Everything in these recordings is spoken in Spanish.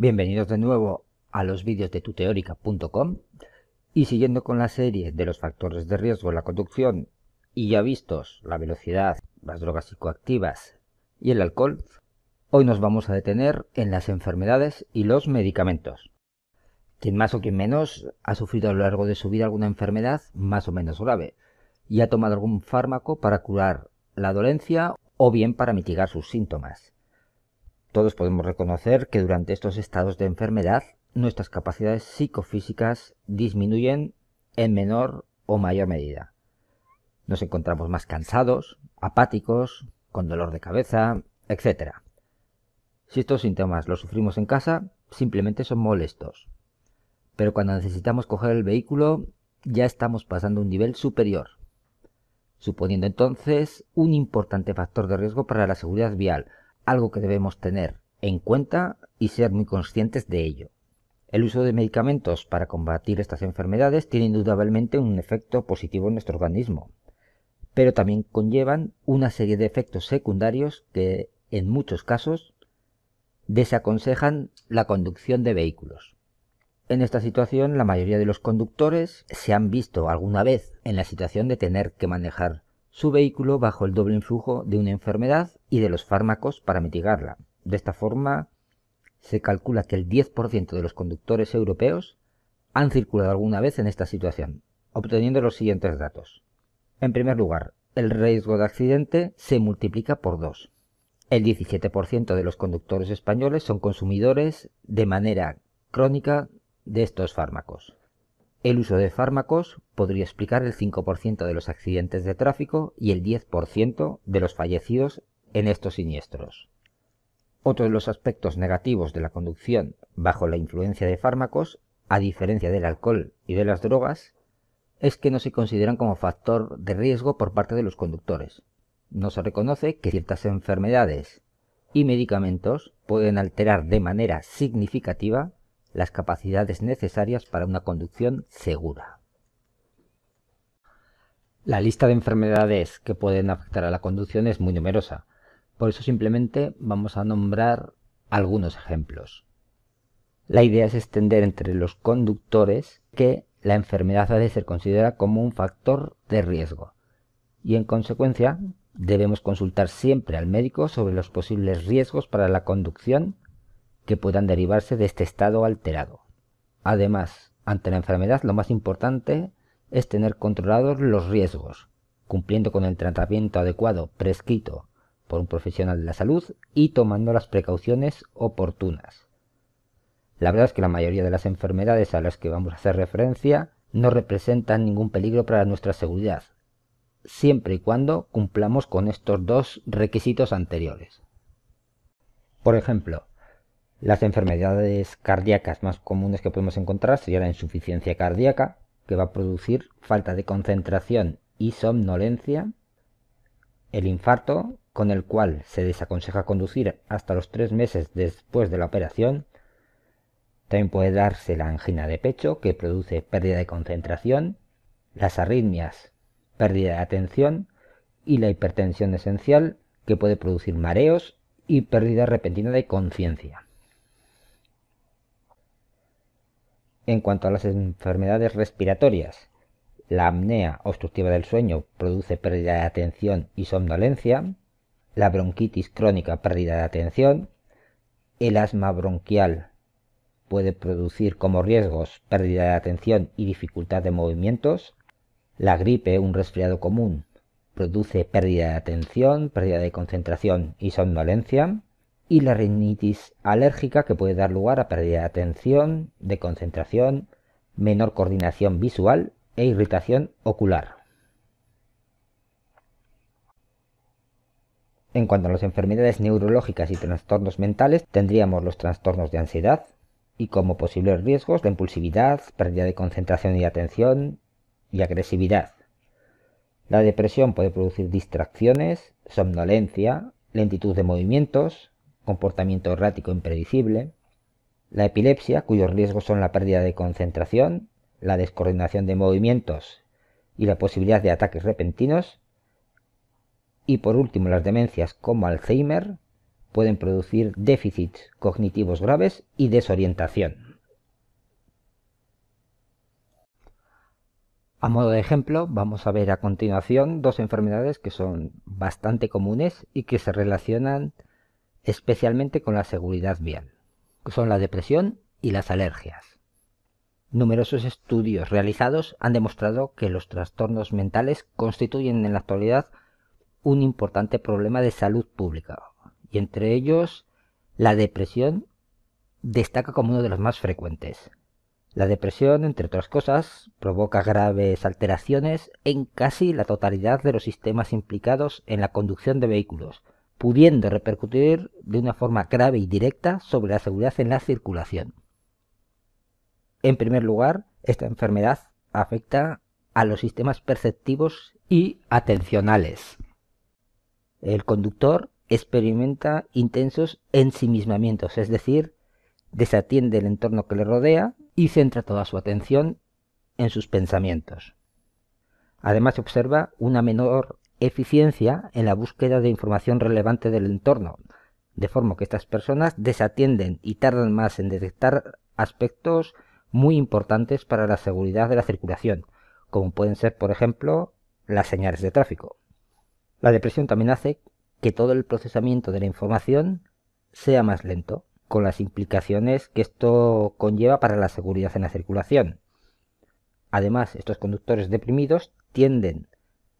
Bienvenidos de nuevo a los vídeos de tuteórica.com y siguiendo con la serie de los factores de riesgo en la conducción y ya vistos la velocidad, las drogas psicoactivas y el alcohol, hoy nos vamos a detener en las enfermedades y los medicamentos. Quien más o quien menos ha sufrido a lo largo de su vida alguna enfermedad más o menos grave y ha tomado algún fármaco para curar la dolencia o bien para mitigar sus síntomas. Todos podemos reconocer que durante estos estados de enfermedad nuestras capacidades psicofísicas disminuyen en menor o mayor medida. Nos encontramos más cansados, apáticos, con dolor de cabeza, etc. Si estos síntomas los sufrimos en casa, simplemente son molestos. Pero cuando necesitamos coger el vehículo, ya estamos pasando un nivel superior, suponiendo entonces un importante factor de riesgo para la seguridad vial, algo que debemos tener en cuenta y ser muy conscientes de ello. El uso de medicamentos para combatir estas enfermedades tiene indudablemente un efecto positivo en nuestro organismo, pero también conllevan una serie de efectos secundarios que, en muchos casos, desaconsejan la conducción de vehículos. En esta situación, la mayoría de los conductores se han visto alguna vez en la situación de tener que manejar su vehículo bajo el doble influjo de una enfermedad y de los fármacos para mitigarla. De esta forma, se calcula que el 10% de los conductores europeos han circulado alguna vez en esta situación, obteniendo los siguientes datos. En primer lugar, el riesgo de accidente se multiplica por 2. El 17% de los conductores españoles son consumidores de manera crónica de estos fármacos. El uso de fármacos podría explicar el 5% de los accidentes de tráfico y el 10% de los fallecidos en estos siniestros. Otro de los aspectos negativos de la conducción bajo la influencia de fármacos, a diferencia del alcohol y de las drogas, es que no se consideran como factor de riesgo por parte de los conductores. No se reconoce que ciertas enfermedades y medicamentos pueden alterar de manera significativa las capacidades necesarias para una conducción segura. La lista de enfermedades que pueden afectar a la conducción es muy numerosa, por eso simplemente vamos a nombrar algunos ejemplos. La idea es extender entre los conductores que la enfermedad ha de ser considerada como un factor de riesgo y en consecuencia debemos consultar siempre al médico sobre los posibles riesgos para la conducción que puedan derivarse de este estado alterado. Además, ante la enfermedad lo más importante es tener controlados los riesgos, cumpliendo con el tratamiento adecuado prescrito por un profesional de la salud y tomando las precauciones oportunas. La verdad es que la mayoría de las enfermedades a las que vamos a hacer referencia no representan ningún peligro para nuestra seguridad, siempre y cuando cumplamos con estos dos requisitos anteriores. Por ejemplo, las enfermedades cardíacas más comunes que podemos encontrar sería la insuficiencia cardíaca, que va a producir falta de concentración y somnolencia, el infarto, con el cual se desaconseja conducir hasta los tres meses después de la operación, también puede darse la angina de pecho, que produce pérdida de concentración, las arritmias, pérdida de atención, y la hipertensión esencial, que puede producir mareos y pérdida repentina de conciencia. en cuanto a las enfermedades respiratorias. La apnea obstructiva del sueño produce pérdida de atención y somnolencia, la bronquitis crónica pérdida de atención, el asma bronquial puede producir como riesgos pérdida de atención y dificultad de movimientos, la gripe, un resfriado común, produce pérdida de atención, pérdida de concentración y somnolencia, y la rinitis alérgica que puede dar lugar a pérdida de atención, de concentración, menor coordinación visual e irritación ocular. En cuanto a las enfermedades neurológicas y trastornos mentales, tendríamos los trastornos de ansiedad y como posibles riesgos la impulsividad, pérdida de concentración y atención y agresividad. La depresión puede producir distracciones, somnolencia, lentitud de movimientos, comportamiento errático impredecible, la epilepsia, cuyos riesgos son la pérdida de concentración, la descoordinación de movimientos y la posibilidad de ataques repentinos, y por último las demencias como Alzheimer pueden producir déficits cognitivos graves y desorientación. A modo de ejemplo, vamos a ver a continuación dos enfermedades que son bastante comunes y que se relacionan especialmente con la seguridad vial, que son la depresión y las alergias. Numerosos estudios realizados han demostrado que los trastornos mentales constituyen en la actualidad un importante problema de salud pública, y entre ellos la depresión destaca como uno de los más frecuentes. La depresión, entre otras cosas, provoca graves alteraciones en casi la totalidad de los sistemas implicados en la conducción de vehículos, pudiendo repercutir de una forma grave y directa sobre la seguridad en la circulación. En primer lugar, esta enfermedad afecta a los sistemas perceptivos y atencionales. El conductor experimenta intensos ensimismamientos, es decir, desatiende el entorno que le rodea y centra toda su atención en sus pensamientos. Además observa una menor eficiencia en la búsqueda de información relevante del entorno, de forma que estas personas desatienden y tardan más en detectar aspectos muy importantes para la seguridad de la circulación, como pueden ser, por ejemplo, las señales de tráfico. La depresión también hace que todo el procesamiento de la información sea más lento, con las implicaciones que esto conlleva para la seguridad en la circulación. Además, estos conductores deprimidos tienden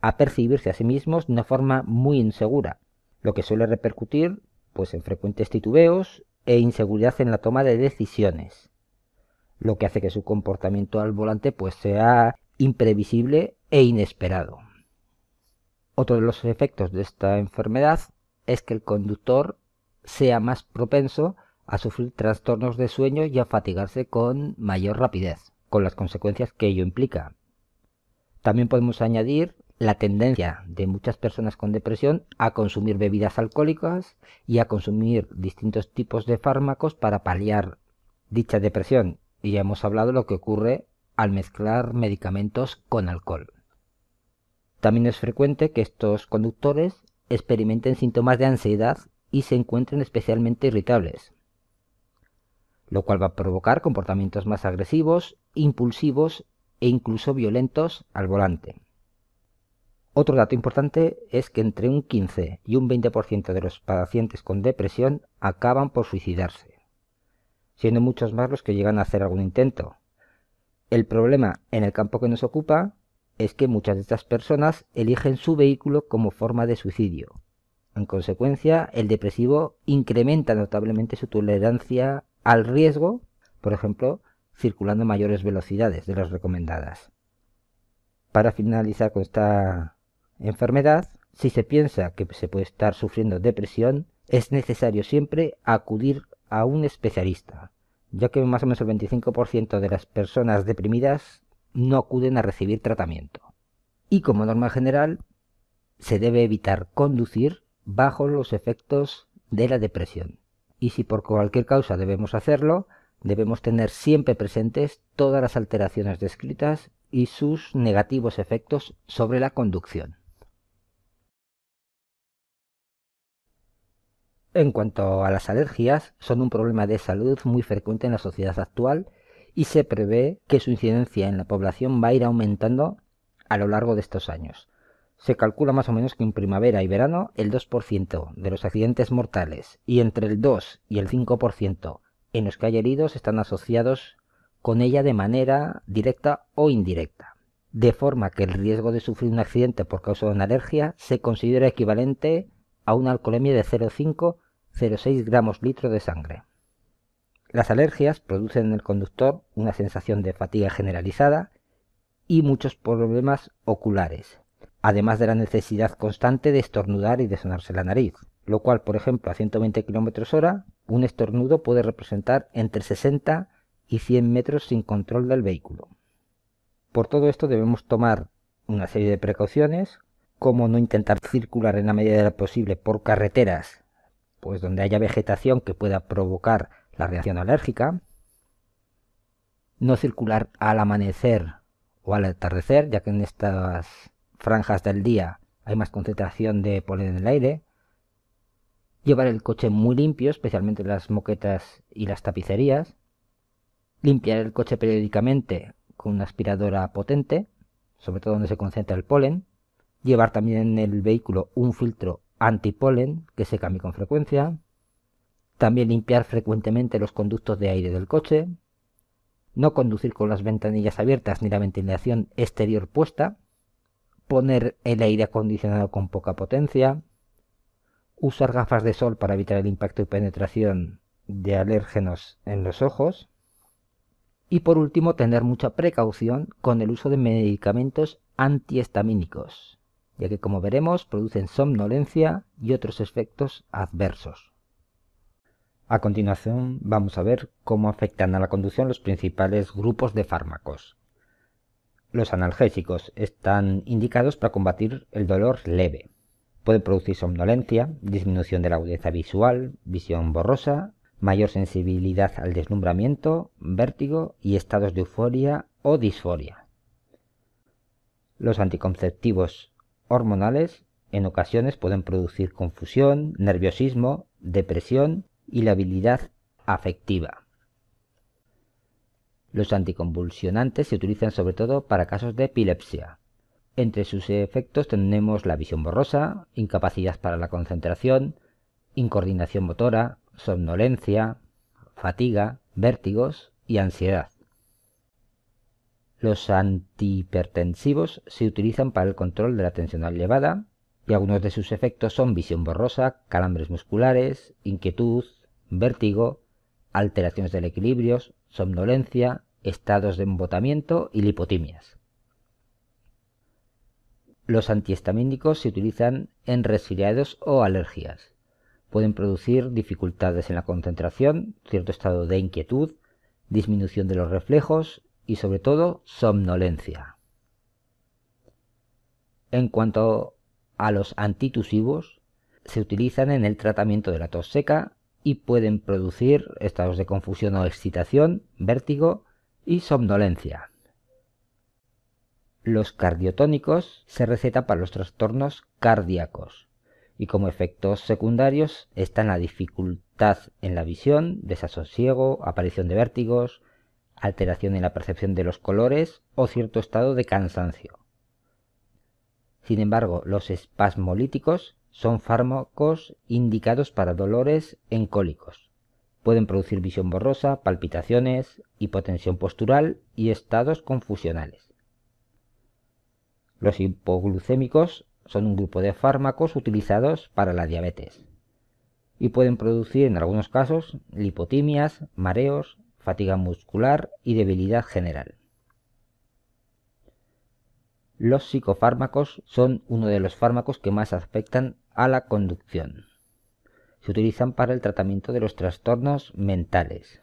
a percibirse a sí mismos de una forma muy insegura, lo que suele repercutir pues en frecuentes titubeos e inseguridad en la toma de decisiones, lo que hace que su comportamiento al volante pues sea imprevisible e inesperado. Otro de los efectos de esta enfermedad es que el conductor sea más propenso a sufrir trastornos de sueño y a fatigarse con mayor rapidez, con las consecuencias que ello implica. También podemos añadir la tendencia de muchas personas con depresión a consumir bebidas alcohólicas y a consumir distintos tipos de fármacos para paliar dicha depresión. Y ya hemos hablado de lo que ocurre al mezclar medicamentos con alcohol. También es frecuente que estos conductores experimenten síntomas de ansiedad y se encuentren especialmente irritables, lo cual va a provocar comportamientos más agresivos, impulsivos e incluso violentos al volante. Otro dato importante es que entre un 15 y un 20% de los pacientes con depresión acaban por suicidarse, siendo muchos más los que llegan a hacer algún intento. El problema en el campo que nos ocupa es que muchas de estas personas eligen su vehículo como forma de suicidio. En consecuencia, el depresivo incrementa notablemente su tolerancia al riesgo, por ejemplo, circulando a mayores velocidades de las recomendadas. Para finalizar con esta enfermedad, si se piensa que se puede estar sufriendo depresión, es necesario siempre acudir a un especialista, ya que más o menos el 25% de las personas deprimidas no acuden a recibir tratamiento. Y como norma general, se debe evitar conducir bajo los efectos de la depresión. Y si por cualquier causa debemos hacerlo, debemos tener siempre presentes todas las alteraciones descritas y sus negativos efectos sobre la conducción. En cuanto a las alergias, son un problema de salud muy frecuente en la sociedad actual y se prevé que su incidencia en la población va a ir aumentando a lo largo de estos años. Se calcula más o menos que en primavera y verano el 2% de los accidentes mortales y entre el 2 y el 5% en los que hay heridos están asociados con ella de manera directa o indirecta. De forma que el riesgo de sufrir un accidente por causa de una alergia se considera equivalente a una alcoholemia de 0,5-0,6 gramos litro de sangre. Las alergias producen en el conductor una sensación de fatiga generalizada y muchos problemas oculares, además de la necesidad constante de estornudar y de sonarse la nariz, lo cual, por ejemplo, a 120 km hora, un estornudo puede representar entre 60 y 100 metros sin control del vehículo. Por todo esto debemos tomar una serie de precauciones, cómo no intentar circular en la medida de lo posible por carreteras, pues donde haya vegetación que pueda provocar la reacción alérgica, no circular al amanecer o al atardecer, ya que en estas franjas del día hay más concentración de polen en el aire, llevar el coche muy limpio, especialmente las moquetas y las tapicerías, limpiar el coche periódicamente con una aspiradora potente, sobre todo donde se concentra el polen, llevar también en el vehículo un filtro antipolen que se cambie con frecuencia, también limpiar frecuentemente los conductos de aire del coche, no conducir con las ventanillas abiertas ni la ventilación exterior puesta, poner el aire acondicionado con poca potencia, usar gafas de sol para evitar el impacto y penetración de alérgenos en los ojos y por último tener mucha precaución con el uso de medicamentos antihistamínicos ya que como veremos producen somnolencia y otros efectos adversos. A continuación vamos a ver cómo afectan a la conducción los principales grupos de fármacos. Los analgésicos están indicados para combatir el dolor leve. Pueden producir somnolencia, disminución de la agudeza visual, visión borrosa, mayor sensibilidad al deslumbramiento, vértigo y estados de euforia o disforia. Los anticonceptivos hormonales en ocasiones pueden producir confusión, nerviosismo, depresión y la habilidad afectiva. Los anticonvulsionantes se utilizan sobre todo para casos de epilepsia. Entre sus efectos tenemos la visión borrosa, incapacidad para la concentración, incoordinación motora, somnolencia, fatiga, vértigos y ansiedad. Los antihipertensivos se utilizan para el control de la tensión elevada y algunos de sus efectos son visión borrosa, calambres musculares, inquietud, vértigo, alteraciones del equilibrio, somnolencia, estados de embotamiento y lipotimias. Los antihistamínicos se utilizan en resfriados o alergias. Pueden producir dificultades en la concentración, cierto estado de inquietud, disminución de los reflejos y sobre todo somnolencia. En cuanto a los antitusivos, se utilizan en el tratamiento de la tos seca y pueden producir estados de confusión o excitación, vértigo y somnolencia. Los cardiotónicos se recetan para los trastornos cardíacos y como efectos secundarios están la dificultad en la visión, desasosiego, aparición de vértigos, alteración en la percepción de los colores o cierto estado de cansancio. Sin embargo, los espasmolíticos son fármacos indicados para dolores en cólicos. Pueden producir visión borrosa, palpitaciones, hipotensión postural y estados confusionales. Los hipoglucémicos son un grupo de fármacos utilizados para la diabetes y pueden producir en algunos casos lipotimias, mareos, fatiga muscular y debilidad general. Los psicofármacos son uno de los fármacos que más afectan a la conducción. Se utilizan para el tratamiento de los trastornos mentales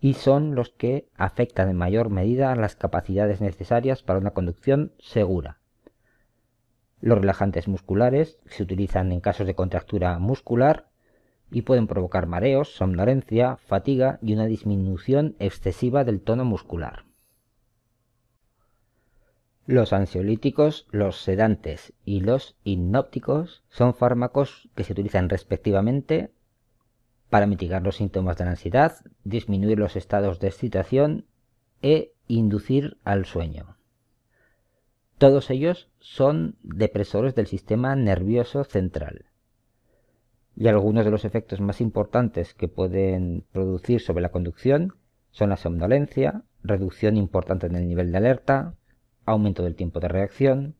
y son los que afectan en mayor medida a las capacidades necesarias para una conducción segura. Los relajantes musculares se utilizan en casos de contractura muscular y pueden provocar mareos, somnolencia, fatiga y una disminución excesiva del tono muscular. Los ansiolíticos, los sedantes y los hipnópticos son fármacos que se utilizan respectivamente para mitigar los síntomas de la ansiedad, disminuir los estados de excitación e inducir al sueño. Todos ellos son depresores del sistema nervioso central y algunos de los efectos más importantes que pueden producir sobre la conducción son la somnolencia, reducción importante en el nivel de alerta, aumento del tiempo de reacción,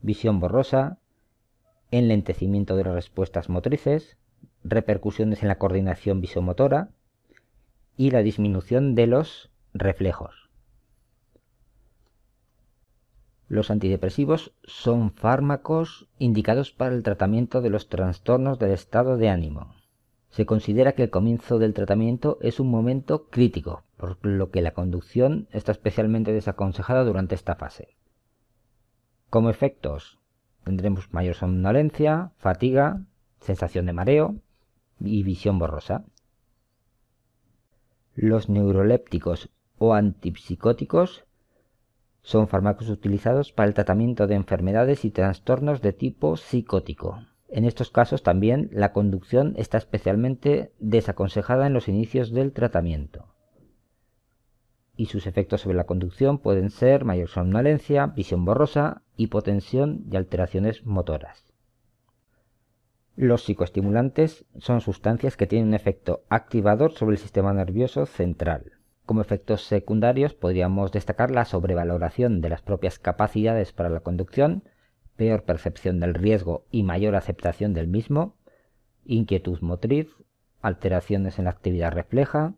visión borrosa, enlentecimiento de las respuestas motrices, repercusiones en la coordinación visomotora y la disminución de los reflejos. Los antidepresivos son fármacos indicados para el tratamiento de los trastornos del estado de ánimo. Se considera que el comienzo del tratamiento es un momento crítico, por lo que la conducción está especialmente desaconsejada durante esta fase. Como efectos, tendremos mayor somnolencia, fatiga, sensación de mareo y visión borrosa. Los neurolépticos o antipsicóticos son fármacos utilizados para el tratamiento de enfermedades y trastornos de tipo psicótico. En estos casos también la conducción está especialmente desaconsejada en los inicios del tratamiento. Y sus efectos sobre la conducción pueden ser mayor somnolencia, visión borrosa, hipotensión y alteraciones motoras. Los psicoestimulantes son sustancias que tienen un efecto activador sobre el sistema nervioso central. Como efectos secundarios podríamos destacar la sobrevaloración de las propias capacidades para la conducción, peor percepción del riesgo y mayor aceptación del mismo, inquietud motriz, alteraciones en la actividad refleja,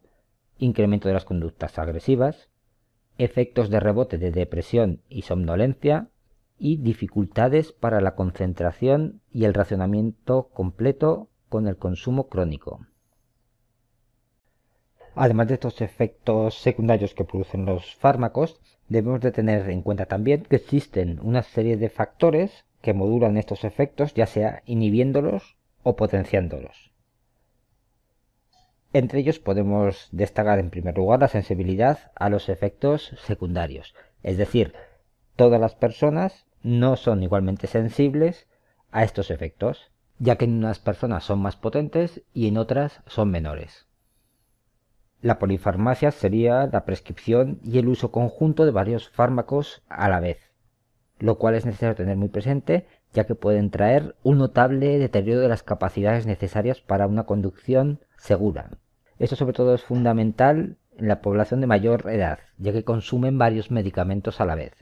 incremento de las conductas agresivas, efectos de rebote de depresión y somnolencia, y dificultades para la concentración y el racionamiento completo con el consumo crónico. Además de estos efectos secundarios que producen los fármacos, debemos de tener en cuenta también que existen una serie de factores que modulan estos efectos, ya sea inhibiéndolos o potenciándolos. Entre ellos podemos destacar en primer lugar la sensibilidad a los efectos secundarios, es decir, todas las personas no son igualmente sensibles a estos efectos, ya que en unas personas son más potentes y en otras son menores. La polifarmacia sería la prescripción y el uso conjunto de varios fármacos a la vez, lo cual es necesario tener muy presente ya que pueden traer un notable deterioro de las capacidades necesarias para una conducción segura. Esto sobre todo es fundamental en la población de mayor edad, ya que consumen varios medicamentos a la vez.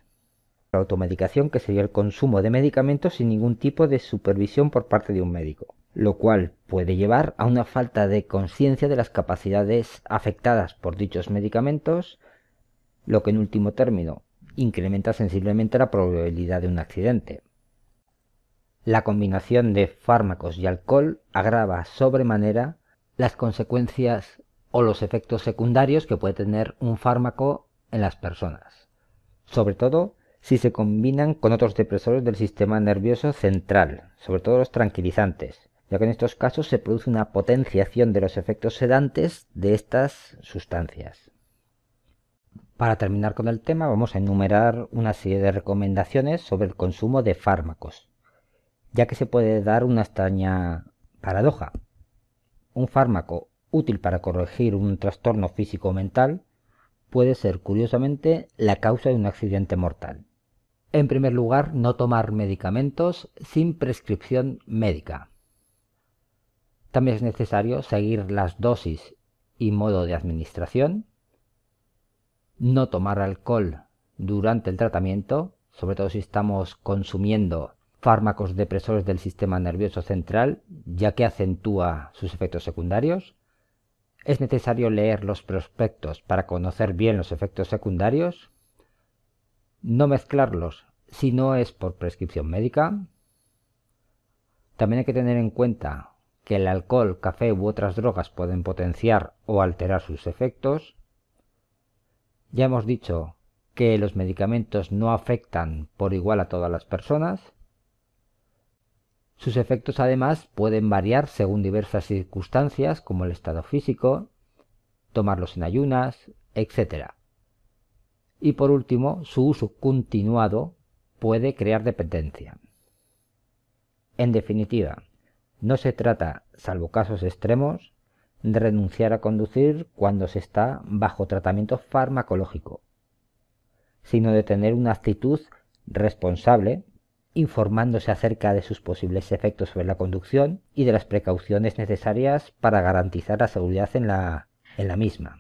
La automedicación, que sería el consumo de medicamentos sin ningún tipo de supervisión por parte de un médico lo cual puede llevar a una falta de conciencia de las capacidades afectadas por dichos medicamentos, lo que en último término incrementa sensiblemente la probabilidad de un accidente. La combinación de fármacos y alcohol agrava sobremanera las consecuencias o los efectos secundarios que puede tener un fármaco en las personas, sobre todo si se combinan con otros depresores del sistema nervioso central, sobre todo los tranquilizantes, ya que en estos casos se produce una potenciación de los efectos sedantes de estas sustancias. Para terminar con el tema vamos a enumerar una serie de recomendaciones sobre el consumo de fármacos, ya que se puede dar una extraña paradoja. Un fármaco útil para corregir un trastorno físico o mental puede ser, curiosamente, la causa de un accidente mortal. En primer lugar, no tomar medicamentos sin prescripción médica. También es necesario seguir las dosis y modo de administración, no tomar alcohol durante el tratamiento, sobre todo si estamos consumiendo fármacos depresores del sistema nervioso central, ya que acentúa sus efectos secundarios. Es necesario leer los prospectos para conocer bien los efectos secundarios. No mezclarlos si no es por prescripción médica. También hay que tener en cuenta que el alcohol, café u otras drogas pueden potenciar o alterar sus efectos. Ya hemos dicho que los medicamentos no afectan por igual a todas las personas. Sus efectos además pueden variar según diversas circunstancias como el estado físico, tomarlos en ayunas, etc. Y por último, su uso continuado puede crear dependencia. En definitiva, no se trata, salvo casos extremos, de renunciar a conducir cuando se está bajo tratamiento farmacológico, sino de tener una actitud responsable, informándose acerca de sus posibles efectos sobre la conducción y de las precauciones necesarias para garantizar la seguridad en la, misma.